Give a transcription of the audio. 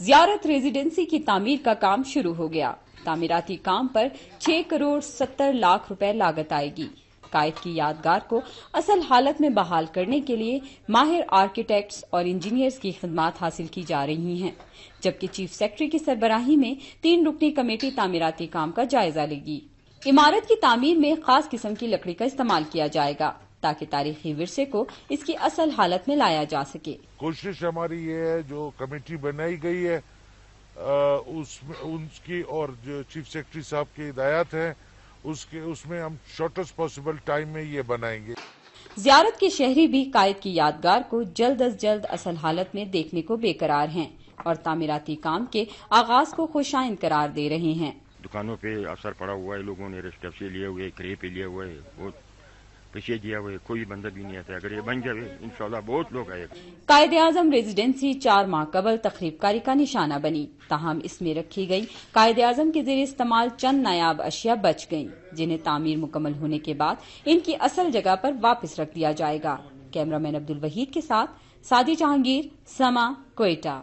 जियारत रेजिडेंसी की तामीर का काम शुरू हो गया तामीराती काम पर 6 करोड़ 70 लाख रुपए लागत आएगी कायद की यादगार को असल हालत में बहाल करने के लिए माहिर आर्किटेक्ट्स और इंजीनियर्स की खदमात हासिल की जा रही हैं जबकि चीफ सेक्रेटरी की सरबराही में तीन रुकनी कमेटी तामीराती काम का जायजा लेगी इमारत की तामीर में खास किस्म की लकड़ी का इस्तेमाल किया जाएगा ताकि तारीखी विरसे को इसकी असल हालत में लाया जा सके कोशिश हमारी ये है जो कमेटी बनाई गई है उस उनकी और जो चीफ सेक्रेटरी साहब के हिदायत है उसके उसमें हम शॉर्टेस्ट पॉसिबल टाइम में ये बनाएंगे जियारत के शहरी भी कायद की यादगार को जल्द अज जल्द असल हालत में देखने को बेकरार हैं और तामीराती काम के आगाज को खुशाइन करार दे रहे हैं दुकानों पे असर पड़ा हुआ है लोगों ने रेस्टे लिए हुए क्रे पे लिए हुए वो पीछे दिया हुआ कोई बंदा भी नहीं आता तो अगर ये बन जाए इंशाल्लाह बहुत लोग आए कायद आजम रेजिडेंसी चार माह कबल तकरीबकारी का निशाना बनी ताहम इसमें रखी गई कायद आजम के जरिए इस्तेमाल चंद नायाब अशिया बच गई जिन्हें तामीर मुकम्मल होने के बाद इनकी असल जगह पर वापस रख दिया जाएगा कैमरामैन अब्दुल वहीद के साथ सादी जहांगीर समा कोयटा